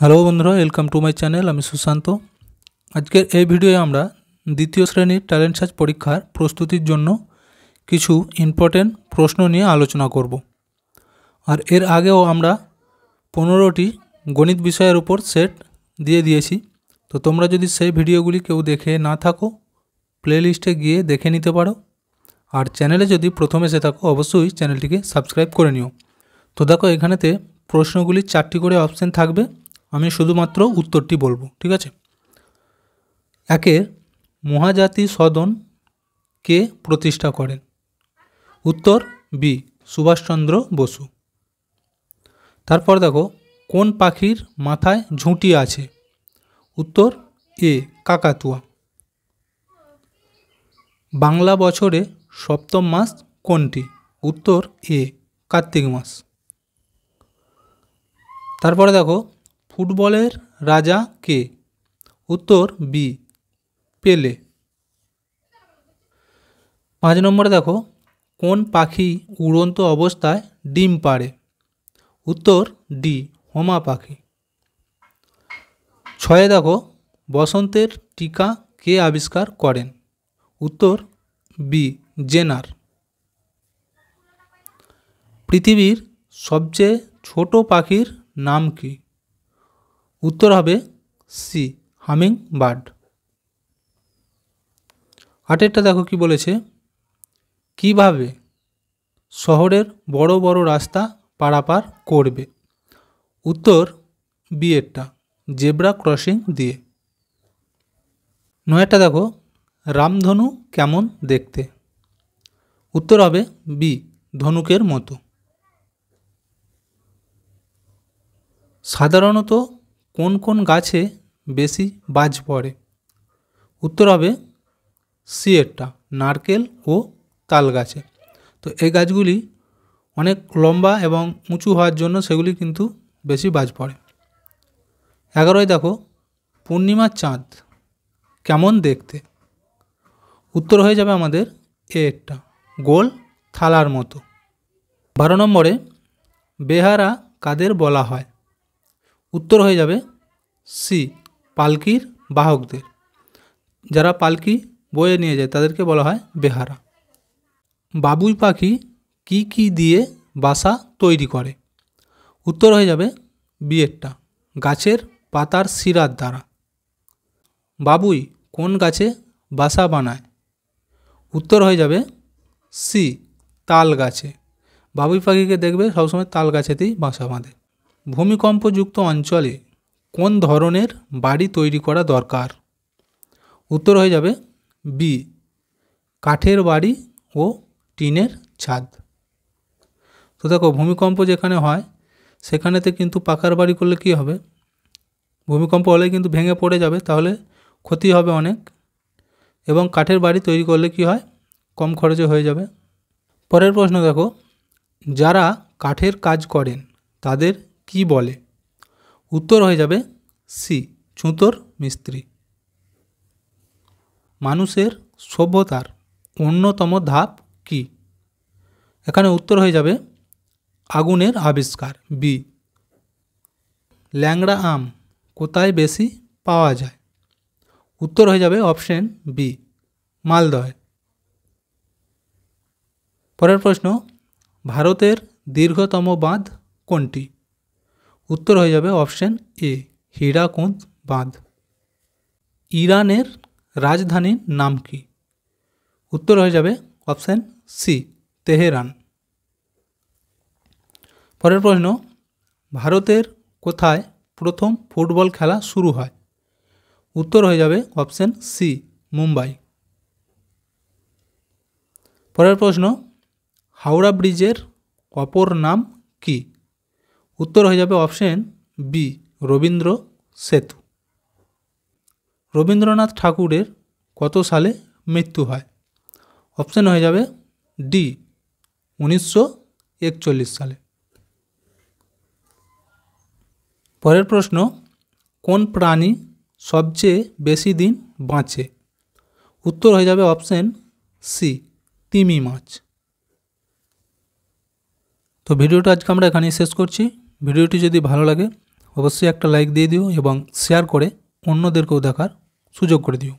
hello বন্ধুরা welcome to my channel আমি সুশান্ত আজকের এই ভিডিওয়ে আমরা দ্বিতীয় শ্রেণীর ট্যালেন্ট সার্চ পরীক্ষার প্রস্তুতির জন্য কিছু ইম্পর্টেন্ট প্রশ্ন নিয়ে আলোচনা করব আর এর আগেও আমরা পনেরোটি গণিত বিষয়ের উপর সেট দিয়ে দিয়েছি তো তোমরা যদি সেই ভিডিওগুলি কেউ দেখে না থাকো প্লেলিস্টে গিয়ে দেখে নিতে পারো আর চ্যানেলে যদি প্রথমে এসে থাকো অবশ্যই চ্যানেলটিকে সাবস্ক্রাইব করে নিও তো দেখো এখানেতে প্রশ্নগুলি চারটি করে অপশান থাকবে আমি শুধুমাত্র উত্তরটি বলবো ঠিক আছে একে মহাজাতি সদন কে প্রতিষ্ঠা করেন উত্তর বি সুভাষচন্দ্র বসু তারপর দেখো কোন পাখির মাথায় ঝুঁটি আছে উত্তর এ কাকাতুয়া বাংলা বছরে সপ্তম মাস কোনটি উত্তর এ কার্তিক মাস তারপরে দেখো ফুটবলের রাজা কে উত্তর বি পেলে পাঁচ নম্বরে দেখো কোন পাখি উড়ন্ত অবস্থায় ডিম পাড়ে উত্তর ডি হোমা পাখি ছয়ে দেখো বসন্তের টিকা কে আবিষ্কার করেন উত্তর বি জেনার পৃথিবীর সবচেয়ে ছোট পাখির নাম কী উত্তর হবে সি হামিং বার্ড আটেরটা দেখো কি বলেছে কিভাবে শহরের বড় বড় রাস্তা পারাপার করবে উত্তর বিয়েরটা জেব্রা ক্রসিং দিয়ে নয়টা দেখো রামধনু কেমন দেখতে উত্তর হবে বি ধনুকের মতো সাধারণত কোন কোন গাছে বেশি বাজ পড়ে উত্তর হবে সিয়েরটা নারকেল ও তাল গাছে তো এই গাছগুলি অনেক লম্বা এবং উঁচু হওয়ার জন্য সেগুলি কিন্তু বেশি বাজ পড়ে এগারোয় দেখো পূর্ণিমার চাঁদ কেমন দেখতে উত্তর হয়ে যাবে আমাদের এরটা গোল থালার মতো বারো নম্বরে বেহারা কাদের বলা হয় উত্তর হয়ে যাবে সি পালকির বাহকদের যারা পালকি বয়ে নিয়ে যায় তাদেরকে বলা হয় বেহারা বাবুই পাখি কি কি দিয়ে বাসা তৈরি করে উত্তর হয়ে যাবে বিয়েরটা গাছের পাতার শিরার দ্বারা বাবুই কোন গাছে বাসা বানায় উত্তর হয়ে যাবে সি তাল গাছে বাবুই পাখিকে দেখবে সবসময় তাল গাছেতেই বাসা বাঁধে ভূমিকম্পযুক্ত অঞ্চলে কোন ধরনের বাড়ি তৈরি করা দরকার উত্তর হয়ে যাবে বি কাঠের বাড়ি ও টিনের ছাদ তো দেখো ভূমিকম্প যেখানে হয় সেখানেতে কিন্তু পাকার বাড়ি করলে কি হবে ভূমিকম্প হলে কিন্তু ভেঙে পড়ে যাবে তাহলে ক্ষতি হবে অনেক এবং কাঠের বাড়ি তৈরি করলে কি হয় কম খরচে হয়ে যাবে পরের প্রশ্ন দেখো যারা কাঠের কাজ করেন তাদের কি বলে উত্তর হয়ে যাবে সি ছুঁতোর মিস্ত্রি মানুষের সভ্যতার অন্যতম ধাপ কি এখানে উত্তর হয়ে যাবে আগুনের আবিষ্কার বি ল্যাংড়া আম কোথায় বেশি পাওয়া যায় উত্তর হয়ে যাবে অপশন বি মালদয় পরের প্রশ্ন ভারতের দীর্ঘতম বাঁধ কোনটি উত্তর হয়ে যাবে অপশন এ হীরাকুঁদ বাঁধ ইরানের রাজধানীর নাম কি উত্তর হয়ে যাবে অপশান সি তেহরান পরের প্রশ্ন ভারতের কোথায় প্রথম ফুটবল খেলা শুরু হয় উত্তর হয়ে যাবে অপশান সি মুম্বাই পরের প্রশ্ন হাওড়া ব্রিজের অপর নাম কী উত্তর হয়ে যাবে অপশন বি রবীন্দ্র সেতু রবীন্দ্রনাথ ঠাকুরের কত সালে মৃত্যু হয় অপশন হয়ে যাবে ডি উনিশশো সালে পরের প্রশ্ন কোন প্রাণী সবচেয়ে বেশি দিন বাঁচে উত্তর হয়ে যাবে অপশন সি তিমি মাছ তো ভিডিওটা আজকে আমরা এখানেই শেষ করছি ভিডিওটি যদি ভালো লাগে অবশ্যই একটা লাইক দিয়ে দিও এবং শেয়ার করে অন্যদেরকেও দেখার সুযোগ করে দিও